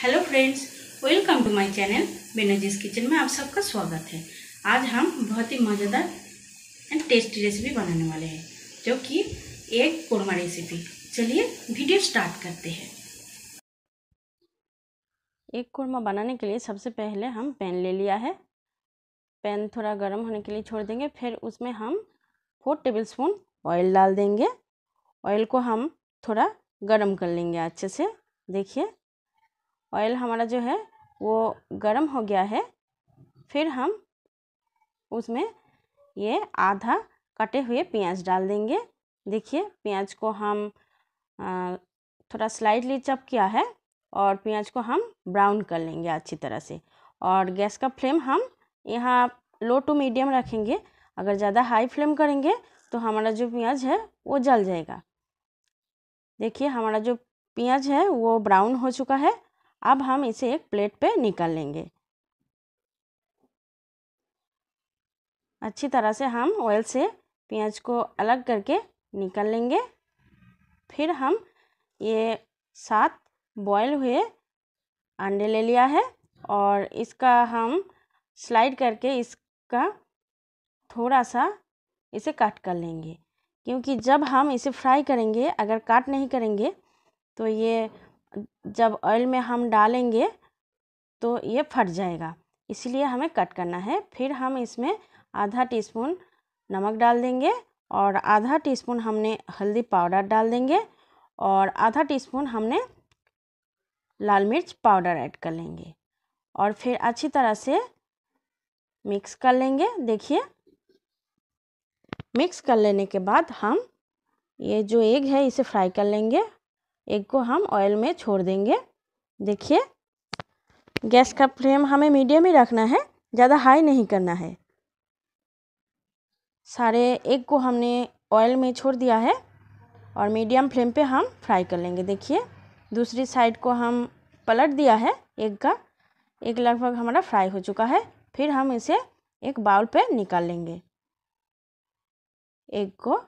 hello friends welcome to my channel Banerjee's kitchen में आप सबका स्वागत है आज हम बहुत ही मज़ेदार एंड टेस्टी रेसिपी बनाने वाले हैं जो कि एक कोरमा रेसिपी चलिए वीडियो स्टार्ट करते हैं एक कोरमा बनाने के लिए सबसे पहले हम पैन ले लिया है पैन थोड़ा गर्म होने के लिए छोड़ देंगे फिर उसमें हम फोर टेबल स्पून ऑयल डाल देंगे ऑयल को हम थोड़ा गर्म कर लेंगे अच्छे से देखिए ऑयल हमारा जो है वो गर्म हो गया है फिर हम उसमें ये आधा कटे हुए प्याज डाल देंगे देखिए प्याज को हम थोड़ा स्लाइटली चप किया है और प्याज को हम ब्राउन कर लेंगे अच्छी तरह से और गैस का फ्लेम हम यहाँ लो टू मीडियम रखेंगे अगर ज़्यादा हाई फ्लेम करेंगे तो हमारा जो प्याज है वो जल जाएगा देखिए हमारा जो प्याज है वो ब्राउन हो चुका है अब हम इसे एक प्लेट पे निकाल लेंगे अच्छी तरह से हम ऑयल से प्याज को अलग करके निकाल लेंगे फिर हम ये सात बॉयल हुए अंडे ले लिया है और इसका हम स्लाइड करके इसका थोड़ा सा इसे काट कर लेंगे क्योंकि जब हम इसे फ्राई करेंगे अगर काट नहीं करेंगे तो ये जब ऑयल में हम डालेंगे तो ये फट जाएगा इसलिए हमें कट करना है फिर हम इसमें आधा टीस्पून नमक डाल देंगे और आधा टीस्पून हमने हल्दी पाउडर डाल देंगे और आधा टीस्पून हमने लाल मिर्च पाउडर ऐड कर लेंगे और फिर अच्छी तरह से मिक्स कर लेंगे देखिए मिक्स कर लेने के बाद हम ये जो एग है इसे फ्राई कर लेंगे एग को हम ऑयल में छोड़ देंगे देखिए गैस का फ्लेम हमें मीडियम ही रखना है ज़्यादा हाई नहीं करना है सारे एग को हमने ऑयल में छोड़ दिया है और मीडियम फ्लेम पे हम फ्राई कर लेंगे देखिए दूसरी साइड को हम पलट दिया है एग का एग लगभग हमारा फ्राई हो चुका है फिर हम इसे एक बाउल पे निकाल लेंगे एग को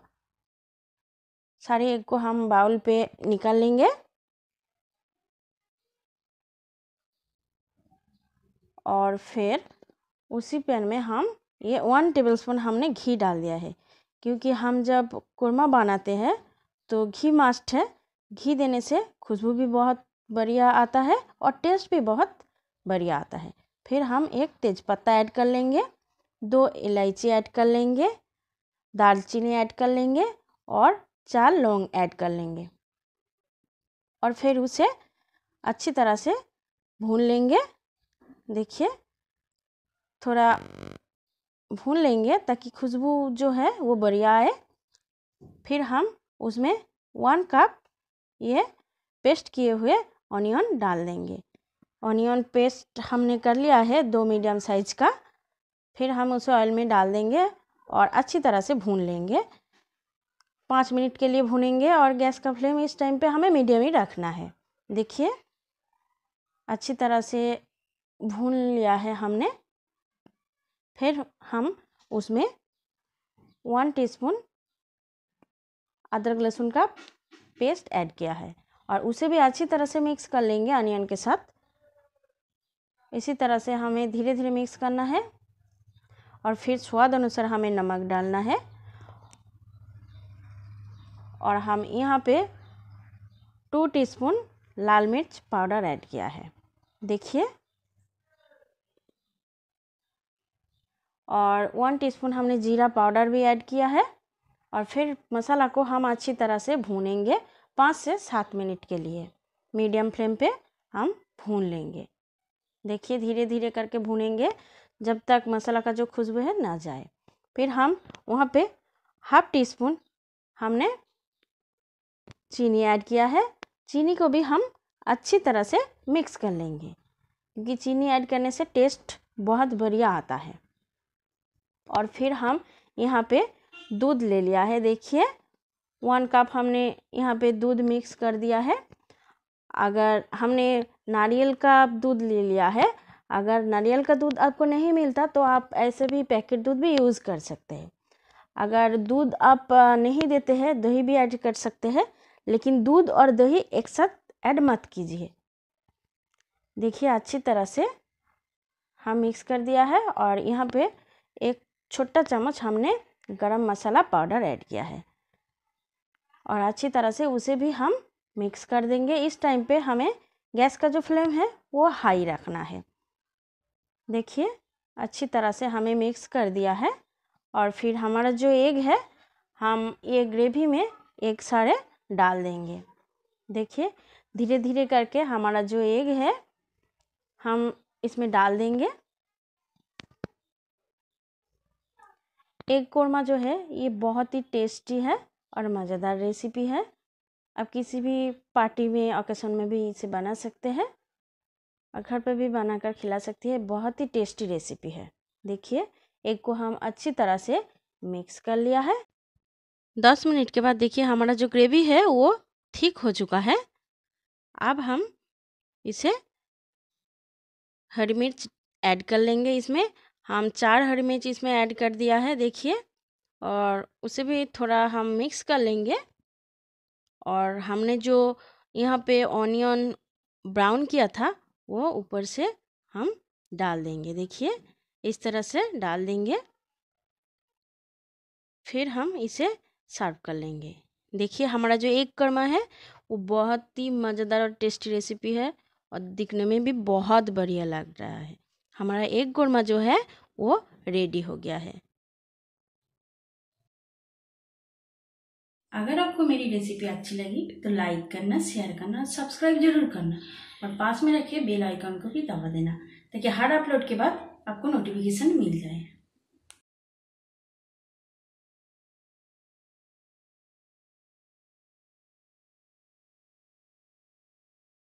सारे एग को हम बाउल पे निकाल लेंगे और फिर उसी पैन में हम ये वन टेबलस्पून हमने घी डाल दिया है क्योंकि हम जब कुरमा बनाते हैं तो घी मास्ट है घी देने से खुशबू भी बहुत बढ़िया आता है और टेस्ट भी बहुत बढ़िया आता है फिर हम एक तेज़पत्ता ऐड कर लेंगे दो इलायची ऐड कर लेंगे दालचीनी ऐड कर लेंगे और चार लौंग ऐड कर लेंगे और फिर उसे अच्छी तरह से भून लेंगे देखिए थोड़ा भून लेंगे ताकि खुशबू जो है वो बढ़िया आए फिर हम उसमें वन कप ये पेस्ट किए हुए ऑनियन डाल देंगे ऑनियन पेस्ट हमने कर लिया है दो मीडियम साइज का फिर हम उसे ऑयल में डाल देंगे और अच्छी तरह से भून लेंगे पाँच मिनट के लिए भूनेंगे और गैस का फ्लेम इस टाइम पे हमें मीडियम ही रखना है देखिए अच्छी तरह से भून लिया है हमने फिर हम उसमें वन टीस्पून अदरक लहसुन का पेस्ट ऐड किया है और उसे भी अच्छी तरह से मिक्स कर लेंगे अनियन के साथ इसी तरह से हमें धीरे धीरे मिक्स करना है और फिर स्वाद अनुसार हमें नमक डालना है और हम यहाँ पे टू टीस्पून लाल मिर्च पाउडर ऐड किया है देखिए और वन टीस्पून हमने जीरा पाउडर भी ऐड किया है और फिर मसाला को हम अच्छी तरह से भूनेंगे पाँच से सात मिनट के लिए मीडियम फ्लेम पे हम भून लेंगे देखिए धीरे धीरे करके भूनेंगे जब तक मसाला का जो खुशबू है ना जाए फिर हम वहाँ पे हाफ टी स्पून हमने चीनी ऐड किया है चीनी को भी हम अच्छी तरह से मिक्स कर लेंगे क्योंकि चीनी ऐड करने से टेस्ट बहुत बढ़िया आता है और फिर हम यहाँ पे दूध ले लिया है देखिए वन कप हमने यहाँ पे दूध मिक्स कर दिया है अगर हमने नारियल का दूध ले लिया है अगर नारियल का दूध आपको नहीं मिलता तो आप ऐसे भी पैकेट दूध भी यूज़ कर सकते हैं अगर दूध आप नहीं देते हैं दही भी ऐड कर सकते हैं लेकिन दूध और दही एक साथ ऐड मत कीजिए देखिए अच्छी तरह से हम मिक्स कर दिया है और यहाँ पे एक छोटा चम्मच हमने गरम मसाला पाउडर ऐड किया है और अच्छी तरह से उसे भी हम मिक्स कर देंगे इस टाइम पे हमें गैस का जो फ्लेम है वो हाई रखना है देखिए अच्छी तरह से हमें मिक्स कर दिया है और फिर हमारा जो एग है हम ये ग्रेवी में एक सारे डाल देंगे देखिए धीरे धीरे करके हमारा जो एग है हम इसमें डाल देंगे एग कोरमा जो है ये बहुत ही टेस्टी है और मज़ेदार रेसिपी है आप किसी भी पार्टी में ओकेशन में भी इसे बना सकते हैं और घर पे भी बनाकर खिला सकती है बहुत ही टेस्टी रेसिपी है देखिए एग को हम अच्छी तरह से मिक्स कर लिया है दस मिनट के बाद देखिए हमारा जो ग्रेवी है वो ठीक हो चुका है अब हम इसे हरी मिर्च ऐड कर लेंगे इसमें हम चार हरी मिर्च इसमें ऐड कर दिया है देखिए और उसे भी थोड़ा हम मिक्स कर लेंगे और हमने जो यहाँ पे ऑनियन ब्राउन किया था वो ऊपर से हम डाल देंगे देखिए इस तरह से डाल देंगे फिर हम इसे सर्व कर लेंगे देखिए हमारा जो एक कर्मा है वो बहुत ही मज़ेदार और टेस्टी रेसिपी है और दिखने में भी बहुत बढ़िया लग रहा है हमारा एक कर्मा जो है वो रेडी हो गया है अगर आपको मेरी रेसिपी अच्छी लगी तो लाइक करना शेयर करना सब्सक्राइब जरूर करना और पास में रखे बेल आइकन को भी दबा देना ताकि हर अपलोड के बाद आपको नोटिफिकेशन मिल जाए